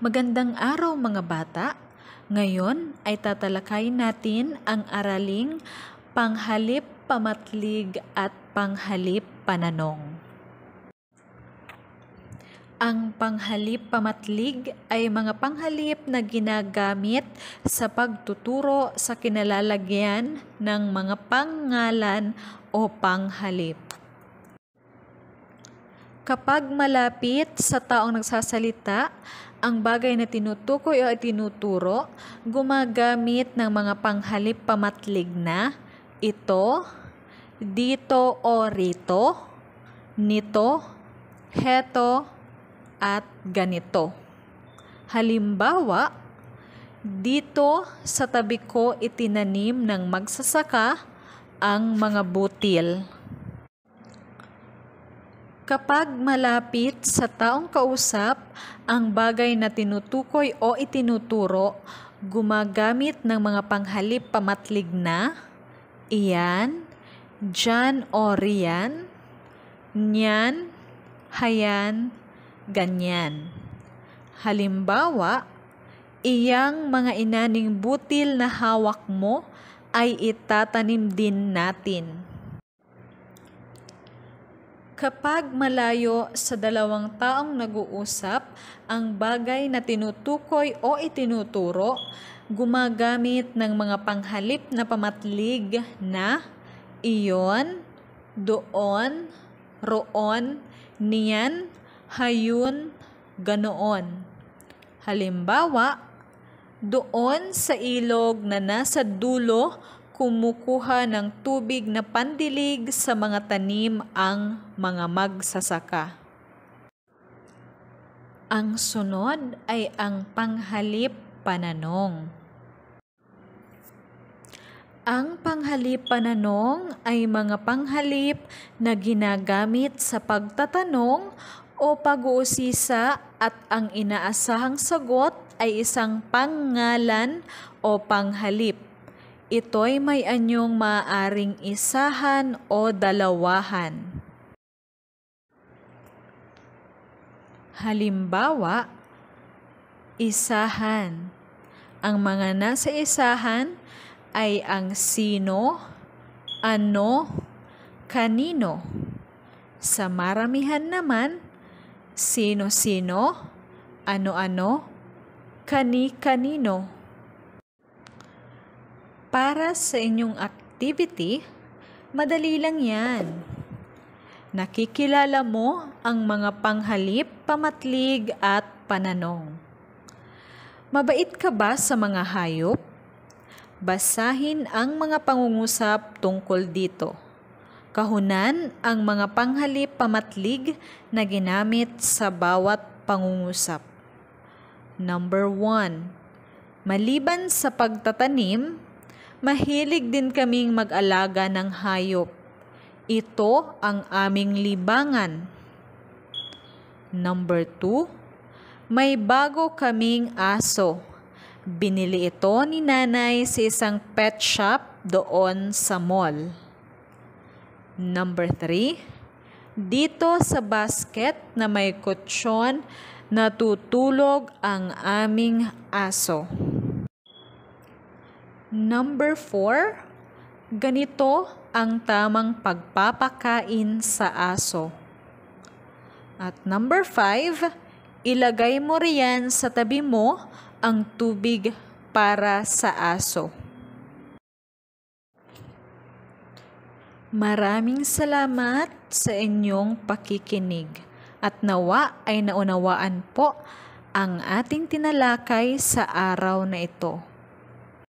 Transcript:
Magandang araw mga bata! Ngayon ay tatalakay natin ang araling panghalip pamatlig at panghalip pananong. Ang panghalip pamatlig ay mga panghalip na ginagamit sa pagtuturo sa kinalalagyan ng mga pangalan o panghalip. Kapag malapit sa taong nagsasalita, ang bagay na tinutukoy o tinuturo, gumagamit ng mga panghalip pamatlig na ito, dito o rito, nito, heto, at ganito. Halimbawa, dito sa tabi ko itinanim ng magsasaka ang mga butil. Kapag malapit sa taong kausap ang bagay na tinutukoy o itinuturo, gumagamit ng mga panghalip pamatlig na iyan, dyan o riyan, nyan, hayan, ganyan. Halimbawa, iyang mga inaning butil na hawak mo ay itatanim din natin. Kapag malayo sa dalawang taong nag-uusap, ang bagay na tinutukoy o itinuturo, gumagamit ng mga panghalip na pamatlig na iyon, doon, roon, niyan, hayun, ganoon. Halimbawa, doon sa ilog na nasa dulo kumukuha ng tubig na pandilig sa mga tanim ang mga magsasaka. Ang sunod ay ang panghalip pananong. Ang panghalip pananong ay mga panghalip na ginagamit sa pagtatanong o pag-uusisa at ang inaasahang sagot ay isang pangalan o panghalip ito'y may anyong maaring isahan o dalawahan. Halimbawa, isahan. Ang mga nasa isahan ay ang sino, ano, kanino. Sa maramihan naman, sino-sino, ano-ano, kani-kanino. Para sa inyong activity, madali lang yan. Nakikilala mo ang mga panghalip, pamatlig at pananong. Mabait ka ba sa mga hayop? Basahin ang mga pangungusap tungkol dito. Kahunan ang mga panghalip pamatlig na ginamit sa bawat pangungusap. Number 1. Maliban sa pagtatanim, Mahilig din kaming mag-alaga ng hayop. Ito ang aming libangan. Number 2, may bago kaming aso. Binili ito ni nanay sa isang pet shop doon sa mall. Number 3, dito sa basket na may kutsyon natutulog ang aming aso. Number 4, ganito ang tamang pagpapakain sa aso. At number 5, ilagay mo riyan sa tabi mo ang tubig para sa aso. Maraming salamat sa inyong pakikinig at nawa ay naunawaan po ang ating tinalakay sa araw na ito.